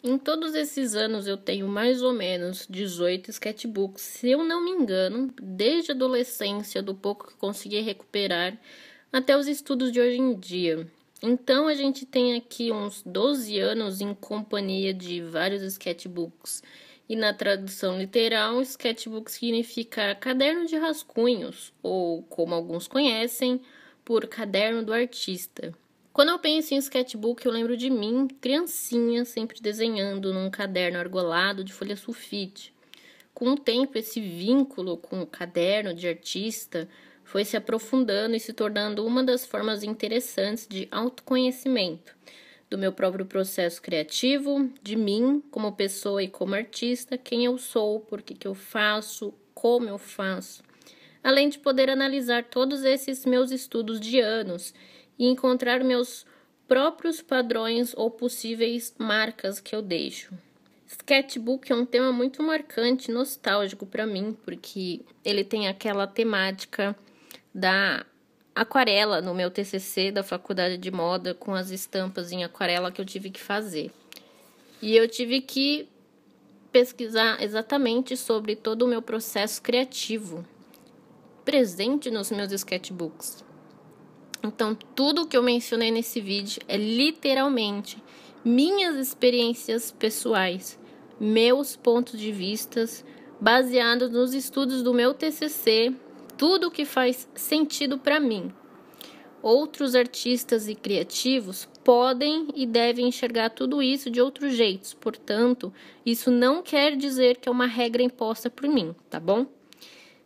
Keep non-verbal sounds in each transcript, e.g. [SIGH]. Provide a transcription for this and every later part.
Em todos esses anos eu tenho mais ou menos 18 sketchbooks, se eu não me engano, desde a adolescência, do pouco que consegui recuperar, até os estudos de hoje em dia. Então a gente tem aqui uns 12 anos em companhia de vários sketchbooks. E na tradução literal, sketchbook significa caderno de rascunhos, ou como alguns conhecem, por caderno do artista. Quando eu penso em sketchbook, eu lembro de mim, criancinha, sempre desenhando num caderno argolado de folha sulfite. Com o tempo, esse vínculo com o caderno de artista foi se aprofundando e se tornando uma das formas interessantes de autoconhecimento do meu próprio processo criativo, de mim como pessoa e como artista, quem eu sou, por que, que eu faço, como eu faço, além de poder analisar todos esses meus estudos de anos e encontrar meus próprios padrões ou possíveis marcas que eu deixo. Sketchbook é um tema muito marcante, nostálgico para mim, porque ele tem aquela temática da aquarela no meu TCC da faculdade de moda com as estampas em aquarela que eu tive que fazer. E eu tive que pesquisar exatamente sobre todo o meu processo criativo presente nos meus sketchbooks. Então, tudo que eu mencionei nesse vídeo é literalmente minhas experiências pessoais, meus pontos de vistas, baseados nos estudos do meu TCC, tudo que faz sentido para mim. Outros artistas e criativos podem e devem enxergar tudo isso de outros jeitos, portanto, isso não quer dizer que é uma regra imposta por mim, tá bom?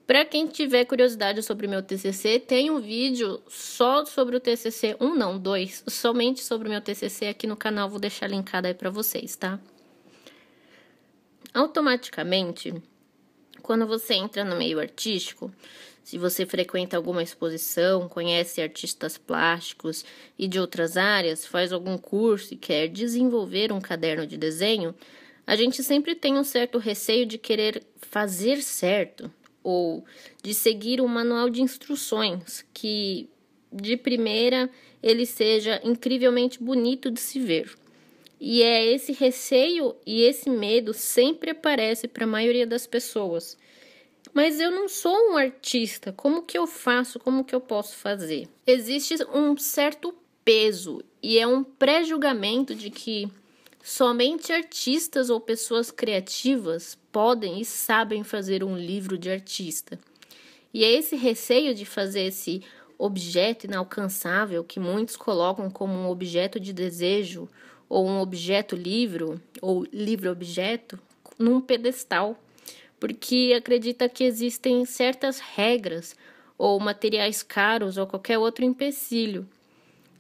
Para quem tiver curiosidade sobre o meu TCC, tem um vídeo só sobre o TCC, um não, dois, somente sobre o meu TCC aqui no canal, vou deixar linkado aí para vocês, tá? Automaticamente, quando você entra no meio artístico, se você frequenta alguma exposição, conhece artistas plásticos e de outras áreas, faz algum curso e quer desenvolver um caderno de desenho, a gente sempre tem um certo receio de querer fazer certo ou de seguir um manual de instruções que, de primeira, ele seja incrivelmente bonito de se ver. E é esse receio e esse medo sempre aparece para a maioria das pessoas. Mas eu não sou um artista, como que eu faço? Como que eu posso fazer? Existe um certo peso e é um pré-julgamento de que Somente artistas ou pessoas criativas podem e sabem fazer um livro de artista. E é esse receio de fazer esse objeto inalcançável que muitos colocam como um objeto de desejo ou um objeto livro ou livro objeto num pedestal, porque acredita que existem certas regras ou materiais caros ou qualquer outro empecilho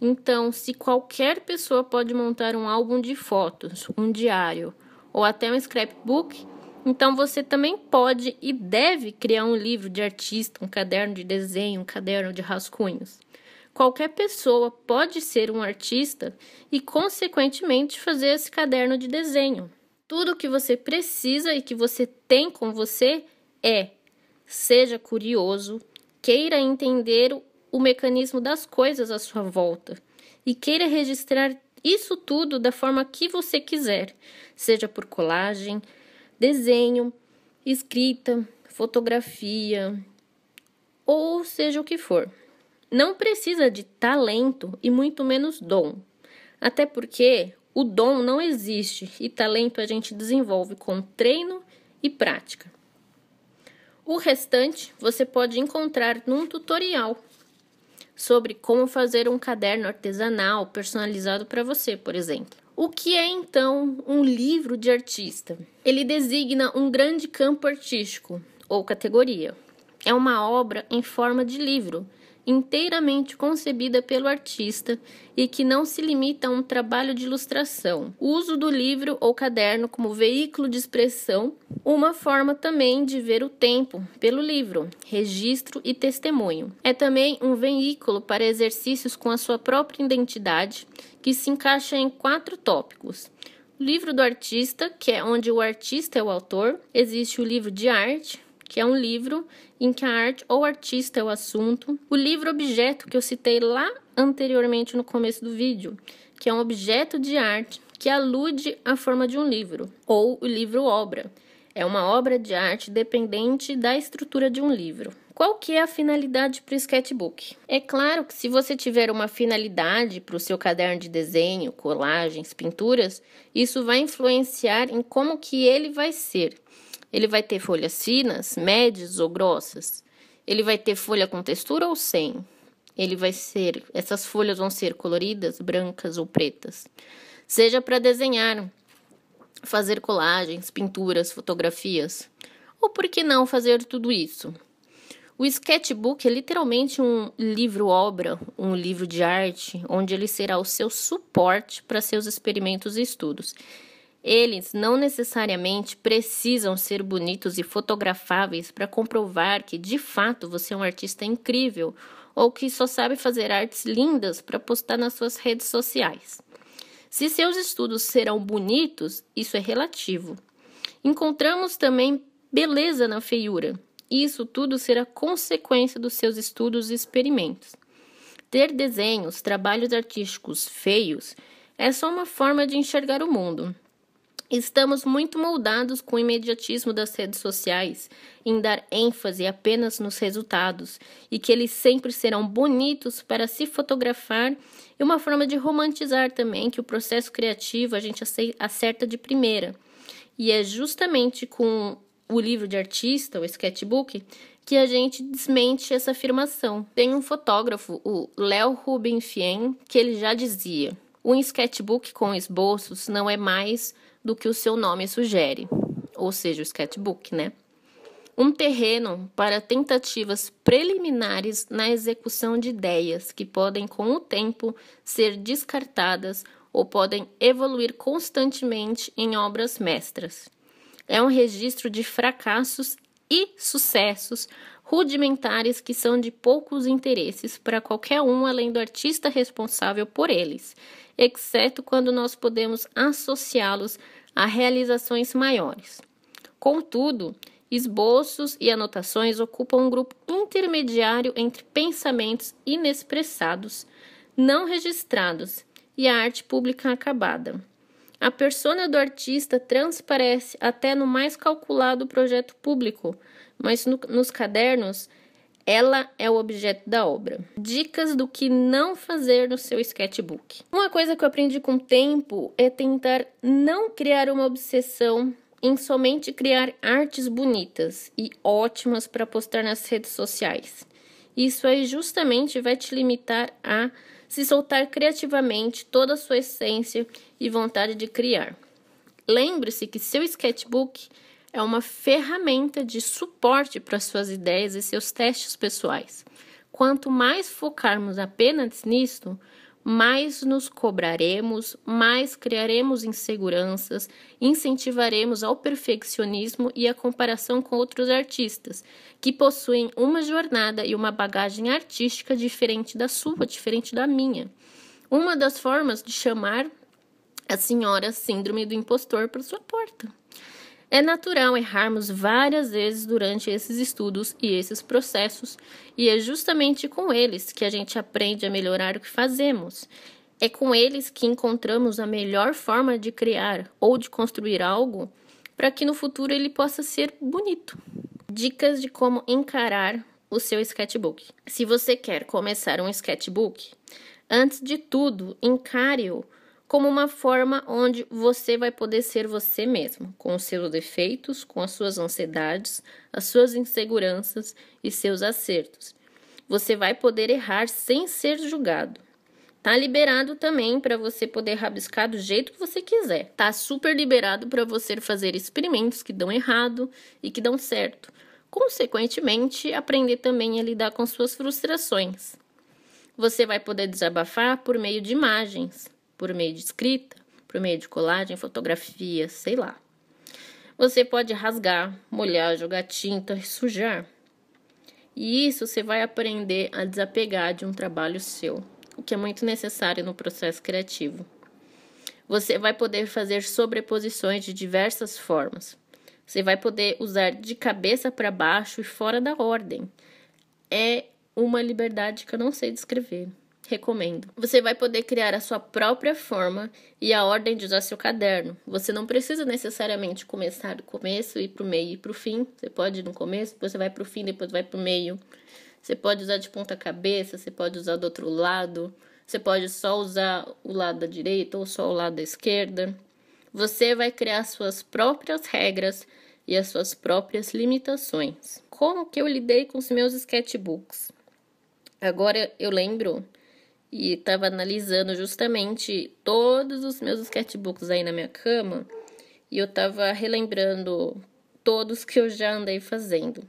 então, se qualquer pessoa pode montar um álbum de fotos, um diário ou até um scrapbook, então você também pode e deve criar um livro de artista, um caderno de desenho, um caderno de rascunhos. Qualquer pessoa pode ser um artista e, consequentemente, fazer esse caderno de desenho. Tudo o que você precisa e que você tem com você é: seja curioso, queira entender o mecanismo das coisas à sua volta e queira registrar isso tudo da forma que você quiser, seja por colagem, desenho, escrita, fotografia ou seja o que for. Não precisa de talento e muito menos dom, até porque o dom não existe e talento a gente desenvolve com treino e prática. O restante você pode encontrar num tutorial sobre como fazer um caderno artesanal personalizado para você, por exemplo. O que é então um livro de artista? Ele designa um grande campo artístico ou categoria. É uma obra em forma de livro, inteiramente concebida pelo artista e que não se limita a um trabalho de ilustração. O uso do livro ou caderno como veículo de expressão uma forma também de ver o tempo pelo livro, registro e testemunho. É também um veículo para exercícios com a sua própria identidade, que se encaixa em quatro tópicos. O livro do artista, que é onde o artista é o autor, existe o livro de arte, que é um livro em que a arte ou artista é o assunto. O livro objeto que eu citei lá anteriormente no começo do vídeo, que é um objeto de arte que alude à forma de um livro, ou o livro obra, é uma obra de arte dependente da estrutura de um livro. Qual que é a finalidade para o sketchbook? É claro que se você tiver uma finalidade para o seu caderno de desenho, colagens, pinturas, isso vai influenciar em como que ele vai ser. Ele vai ter folhas finas, médias ou grossas? Ele vai ter folha com textura ou sem? Ele vai ser, essas folhas vão ser coloridas, brancas ou pretas. Seja para desenhar fazer colagens, pinturas, fotografias. Ou por que não fazer tudo isso? O sketchbook é literalmente um livro-obra, um livro de arte, onde ele será o seu suporte para seus experimentos e estudos. Eles não necessariamente precisam ser bonitos e fotografáveis para comprovar que de fato você é um artista incrível ou que só sabe fazer artes lindas para postar nas suas redes sociais. Se seus estudos serão bonitos, isso é relativo. Encontramos também beleza na feiura. Isso tudo será consequência dos seus estudos e experimentos. Ter desenhos, trabalhos artísticos feios é só uma forma de enxergar o mundo. Estamos muito moldados com o imediatismo das redes sociais, em dar ênfase apenas nos resultados e que eles sempre serão bonitos para se fotografar, e uma forma de romantizar também que o processo criativo a gente acerta de primeira. E é justamente com o livro de artista, o sketchbook, que a gente desmente essa afirmação. Tem um fotógrafo, o Léo Rubin Fien, que ele já dizia: um sketchbook com esboços não é mais do que o seu nome sugere, ou seja, o sketchbook, né? Um terreno para tentativas preliminares na execução de ideias que podem, com o tempo, ser descartadas ou podem evoluir constantemente em obras mestras. É um registro de fracassos e sucessos rudimentares que são de poucos interesses para qualquer um além do artista responsável por eles exceto quando nós podemos associá-los a realizações maiores. Contudo, esboços e anotações ocupam um grupo intermediário entre pensamentos inexpressados, não registrados, e a arte pública acabada. A persona do artista transparece até no mais calculado projeto público, mas no, nos cadernos ela é o objeto da obra. Dicas do que não fazer no seu sketchbook. Uma coisa que eu aprendi com o tempo é tentar não criar uma obsessão em somente criar artes bonitas e ótimas para postar nas redes sociais. Isso aí justamente vai te limitar a se soltar criativamente toda a sua essência e vontade de criar. Lembre-se que seu sketchbook é uma ferramenta de suporte para suas ideias e seus testes pessoais. Quanto mais focarmos apenas nisto, mais nos cobraremos, mais criaremos inseguranças, incentivaremos ao perfeccionismo e à comparação com outros artistas, que possuem uma jornada e uma bagagem artística diferente da sua, diferente da minha. Uma das formas de chamar a senhora Síndrome do Impostor para sua porta. É natural errarmos várias vezes durante esses estudos e esses processos, e é justamente com eles que a gente aprende a melhorar o que fazemos. É com eles que encontramos a melhor forma de criar ou de construir algo para que no futuro ele possa ser bonito. Dicas de como encarar o seu sketchbook. Se você quer começar um sketchbook, antes de tudo, encare-o como uma forma onde você vai poder ser você mesmo, com os seus defeitos, com as suas ansiedades, as suas inseguranças e seus acertos. Você vai poder errar sem ser julgado. Tá liberado também para você poder rabiscar do jeito que você quiser. Tá super liberado para você fazer experimentos que dão errado e que dão certo. Consequentemente, aprender também a lidar com suas frustrações. Você vai poder desabafar por meio de imagens por meio de escrita, por meio de colagem, fotografia, sei lá. Você pode rasgar, molhar, jogar tinta sujar. E isso você vai aprender a desapegar de um trabalho seu, o que é muito necessário no processo criativo. Você vai poder fazer sobreposições de diversas formas. Você vai poder usar de cabeça para baixo e fora da ordem. É uma liberdade que eu não sei descrever. Recomendo. Você vai poder criar a sua própria forma e a ordem de usar seu caderno. Você não precisa necessariamente começar do começo, ir para o meio e para o fim. Você pode ir no começo, depois você vai para o fim, depois vai para o meio. Você pode usar de ponta cabeça, você pode usar do outro lado. Você pode só usar o lado da direita ou só o lado da esquerda. Você vai criar suas próprias regras e as suas próprias limitações. Como que eu lidei com os meus sketchbooks? Agora eu lembro e estava analisando justamente todos os meus sketchbooks aí na minha cama e eu estava relembrando todos que eu já andei fazendo.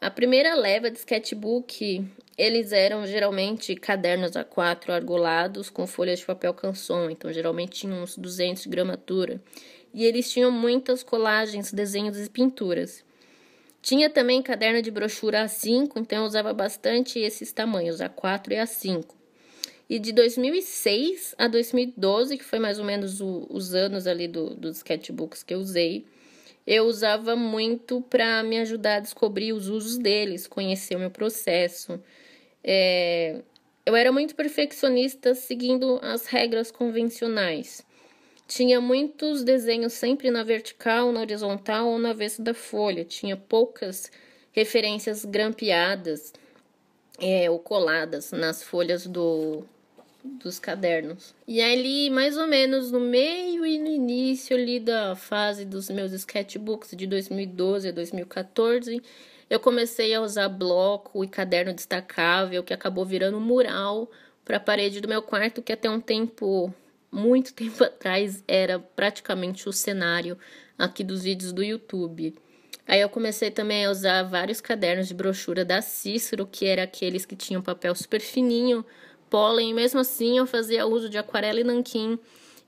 A primeira leva de sketchbook, eles eram geralmente cadernos A4 argolados com folhas de papel canção, então geralmente tinham uns 200 de gramatura. E eles tinham muitas colagens, desenhos e pinturas. Tinha também caderno de brochura A5, então eu usava bastante esses tamanhos, A4 e A5. E de 2006 a 2012, que foi mais ou menos o, os anos ali do, dos sketchbooks que eu usei, eu usava muito para me ajudar a descobrir os usos deles, conhecer o meu processo. É, eu era muito perfeccionista seguindo as regras convencionais. Tinha muitos desenhos sempre na vertical, na horizontal ou na avesso da folha. Tinha poucas referências grampeadas é, ou coladas nas folhas do, dos cadernos. E ali, mais ou menos no meio e no início ali da fase dos meus sketchbooks de 2012 a 2014, eu comecei a usar bloco e caderno destacável, que acabou virando um mural para a parede do meu quarto, que até um tempo, muito [LAUGHS] tempo atrás, era praticamente o cenário aqui dos vídeos do YouTube. Aí eu comecei também a usar vários cadernos de brochura da Cícero, que era aqueles que tinham papel super fininho pólen, mesmo assim eu fazia uso de aquarela e nanquim,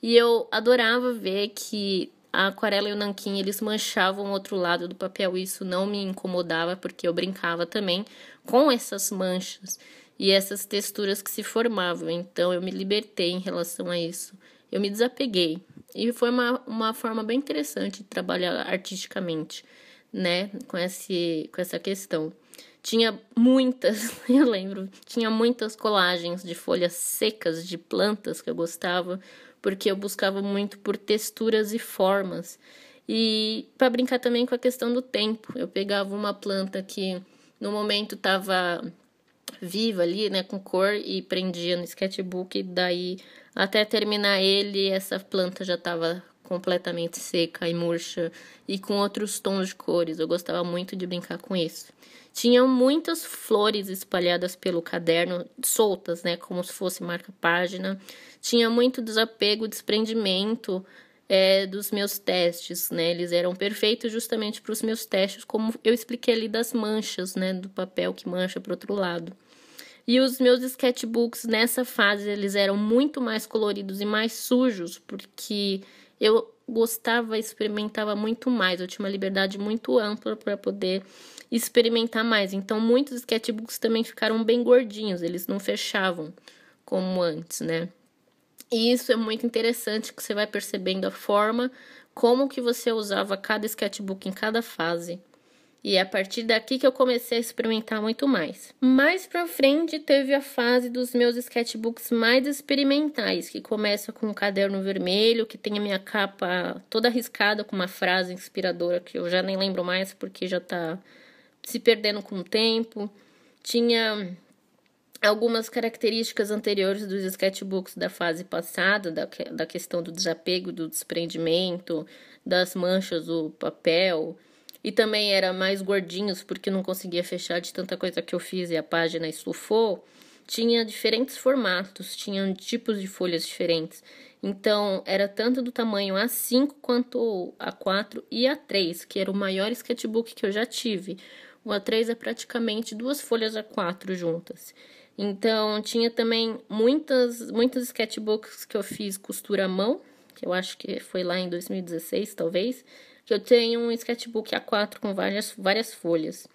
e eu adorava ver que a aquarela e o nanquim eles manchavam o outro lado do papel, e isso não me incomodava porque eu brincava também com essas manchas e essas texturas que se formavam, então eu me libertei em relação a isso. Eu me desapeguei e foi uma, uma forma bem interessante de trabalhar artisticamente, né, com, esse, com essa questão. Tinha muitas, [LAUGHS] eu lembro, tinha muitas colagens de folhas secas de plantas que eu gostava, porque eu buscava muito por texturas e formas. E para brincar também com a questão do tempo, eu pegava uma planta que no momento estava viva ali, né, com cor e prendia no sketchbook, e daí até terminar ele, essa planta já estava completamente seca e murcha e com outros tons de cores. Eu gostava muito de brincar com isso. Tinham muitas flores espalhadas pelo caderno, soltas, né, como se fosse marca-página. Tinha muito desapego, desprendimento é, dos meus testes, né? Eles eram perfeitos justamente para os meus testes, como eu expliquei ali das manchas, né, do papel que mancha para outro lado. E os meus sketchbooks nessa fase eles eram muito mais coloridos e mais sujos, porque eu gostava, experimentava muito mais. Eu tinha uma liberdade muito ampla para poder experimentar mais. Então, muitos sketchbooks também ficaram bem gordinhos, eles não fechavam como antes, né? E isso é muito interessante, que você vai percebendo a forma como que você usava cada sketchbook em cada fase e é a partir daqui que eu comecei a experimentar muito mais. Mais pra frente teve a fase dos meus sketchbooks mais experimentais, que começa com um caderno vermelho, que tem a minha capa toda arriscada com uma frase inspiradora que eu já nem lembro mais porque já tá se perdendo com o tempo. Tinha algumas características anteriores dos sketchbooks da fase passada, da, da questão do desapego, do desprendimento, das manchas do papel, e também era mais gordinhos, porque não conseguia fechar de tanta coisa que eu fiz e a página estufou. Tinha diferentes formatos, tinham tipos de folhas diferentes. Então, era tanto do tamanho A5 quanto A4 e A3, que era o maior sketchbook que eu já tive. O A3 é praticamente duas folhas A4 juntas. Então, tinha também muitas, muitos sketchbooks que eu fiz costura à mão, que eu acho que foi lá em 2016, talvez, que eu tenho um sketchbook A4 com várias, várias folhas.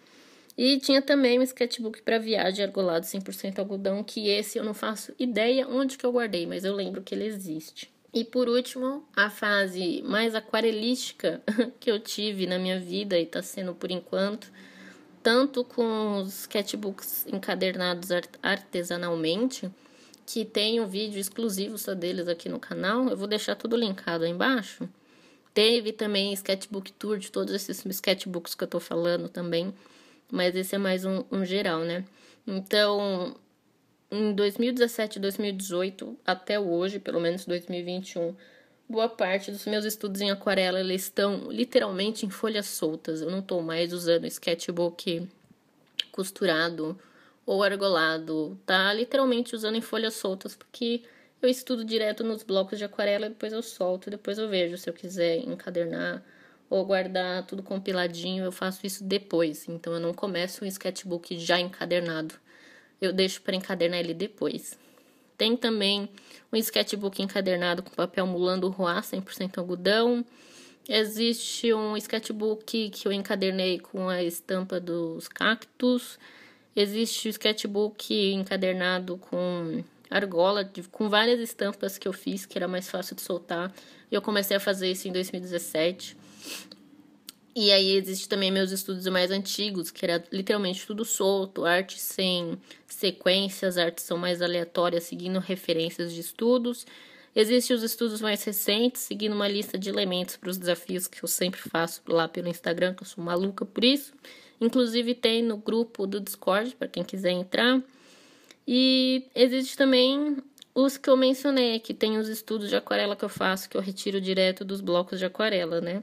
E tinha também um sketchbook para viagem argolado 100% algodão, que esse eu não faço ideia onde que eu guardei, mas eu lembro que ele existe. E por último, a fase mais aquarelística [LAUGHS] que eu tive na minha vida e está sendo por enquanto, tanto com os sketchbooks encadernados artesanalmente, que tem um vídeo exclusivo só deles aqui no canal, eu vou deixar tudo linkado aí embaixo Teve também sketchbook tour de todos esses sketchbooks que eu tô falando também, mas esse é mais um, um geral, né? Então, em 2017 2018 até hoje, pelo menos 2021, boa parte dos meus estudos em aquarela eles estão literalmente em folhas soltas. Eu não estou mais usando sketchbook costurado ou argolado, tá literalmente usando em folhas soltas porque eu estudo direto nos blocos de aquarela, depois eu solto, depois eu vejo se eu quiser encadernar ou guardar tudo compiladinho, eu faço isso depois. Então eu não começo um sketchbook já encadernado. Eu deixo para encadernar ele depois. Tem também um sketchbook encadernado com papel mulando roá 100% algodão. Existe um sketchbook que eu encadernei com a estampa dos cactos. Existe o um sketchbook encadernado com argola de, com várias estampas que eu fiz, que era mais fácil de soltar. Eu comecei a fazer isso em 2017. E aí existe também meus estudos mais antigos, que era literalmente tudo solto, arte sem sequências, artes são mais aleatórias, seguindo referências de estudos. Existem os estudos mais recentes, seguindo uma lista de elementos para os desafios que eu sempre faço lá pelo Instagram, que eu sou maluca por isso. Inclusive tem no grupo do Discord, para quem quiser entrar. E existe também os que eu mencionei, que tem os estudos de aquarela que eu faço, que eu retiro direto dos blocos de aquarela, né?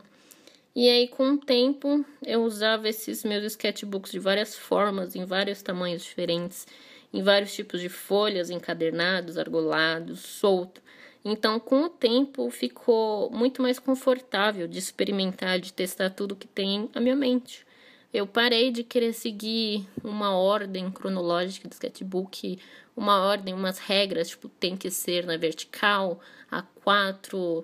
E aí, com o tempo, eu usava esses meus sketchbooks de várias formas, em vários tamanhos diferentes, em vários tipos de folhas, encadernados, argolados, solto. Então, com o tempo, ficou muito mais confortável de experimentar, de testar tudo que tem a minha mente. Eu parei de querer seguir uma ordem cronológica do sketchbook, uma ordem, umas regras, tipo, tem que ser na vertical, a quatro,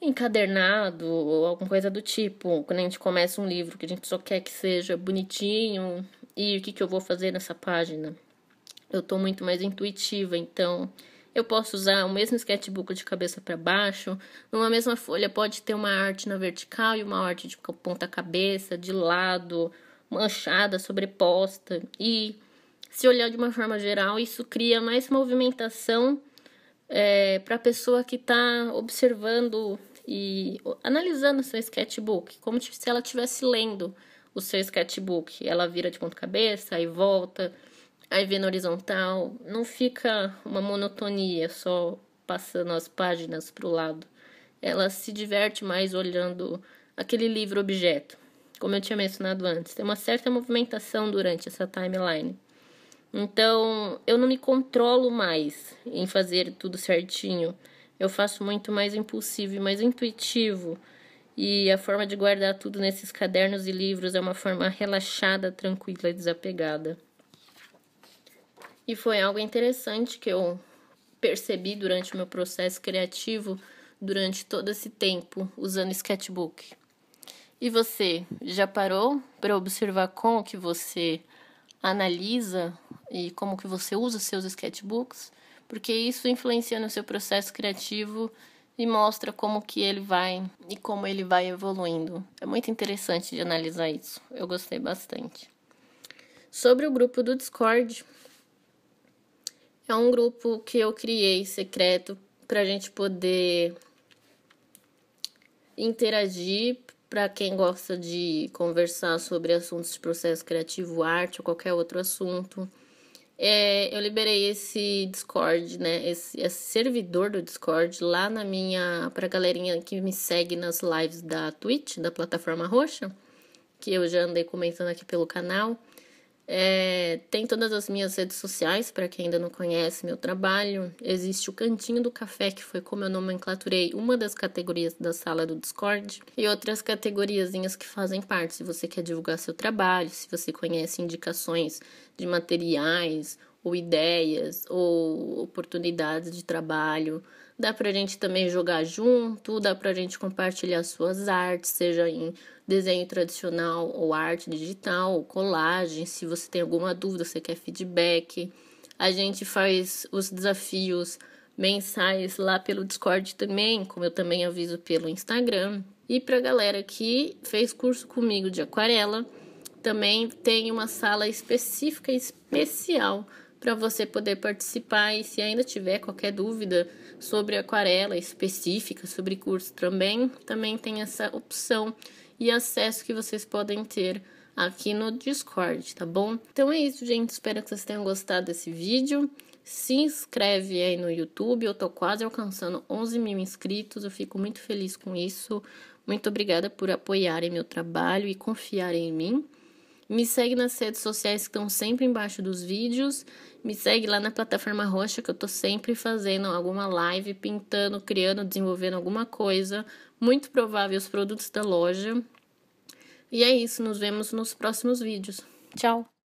encadernado ou alguma coisa do tipo. Quando a gente começa um livro que a gente só quer que seja bonitinho e o que, que eu vou fazer nessa página. Eu tô muito mais intuitiva, então eu posso usar o mesmo sketchbook de cabeça para baixo. Numa mesma folha pode ter uma arte na vertical e uma arte de ponta cabeça, de lado, manchada, sobreposta. E se olhar de uma forma geral, isso cria mais movimentação é, para a pessoa que está observando e analisando o seu sketchbook, como se ela estivesse lendo o seu sketchbook. Ela vira de ponta cabeça e volta aí vê horizontal, não fica uma monotonia só passando as páginas para o lado. Ela se diverte mais olhando aquele livro objeto, como eu tinha mencionado antes. Tem uma certa movimentação durante essa timeline. Então, eu não me controlo mais em fazer tudo certinho. Eu faço muito mais impulsivo e mais intuitivo. E a forma de guardar tudo nesses cadernos e livros é uma forma relaxada, tranquila e desapegada. E foi algo interessante que eu percebi durante o meu processo criativo durante todo esse tempo usando sketchbook. E você já parou para observar como que você analisa e como que você usa seus sketchbooks? Porque isso influencia no seu processo criativo e mostra como que ele vai e como ele vai evoluindo. É muito interessante de analisar isso. Eu gostei bastante. Sobre o grupo do Discord, é um grupo que eu criei secreto para a gente poder interagir para quem gosta de conversar sobre assuntos de processo criativo, arte ou qualquer outro assunto. É, eu liberei esse Discord, né? Esse, esse, servidor do Discord lá na minha. a galerinha que me segue nas lives da Twitch, da plataforma roxa, que eu já andei comentando aqui pelo canal. É, tem todas as minhas redes sociais, para quem ainda não conhece meu trabalho. Existe o Cantinho do Café, que foi como eu nomenclaturei uma das categorias da sala do Discord, e outras categoriazinhas que fazem parte. Se você quer divulgar seu trabalho, se você conhece indicações de materiais ou ideias, ou oportunidades de trabalho. Dá para a gente também jogar junto, dá para a gente compartilhar suas artes, seja em desenho tradicional ou arte digital, ou colagem. Se você tem alguma dúvida, você quer feedback. A gente faz os desafios mensais lá pelo Discord também, como eu também aviso pelo Instagram. E para a galera que fez curso comigo de aquarela, também tem uma sala específica especial para você poder participar e se ainda tiver qualquer dúvida sobre aquarela específica, sobre curso também, também tem essa opção e acesso que vocês podem ter aqui no Discord, tá bom? Então é isso, gente. Espero que vocês tenham gostado desse vídeo. Se inscreve aí no YouTube. Eu tô quase alcançando 11 mil inscritos. Eu fico muito feliz com isso. Muito obrigada por apoiarem meu trabalho e confiarem em mim. Me segue nas redes sociais que estão sempre embaixo dos vídeos. Me segue lá na plataforma roxa que eu tô sempre fazendo alguma live, pintando, criando, desenvolvendo alguma coisa. Muito provável os produtos da loja. E é isso, nos vemos nos próximos vídeos. Tchau!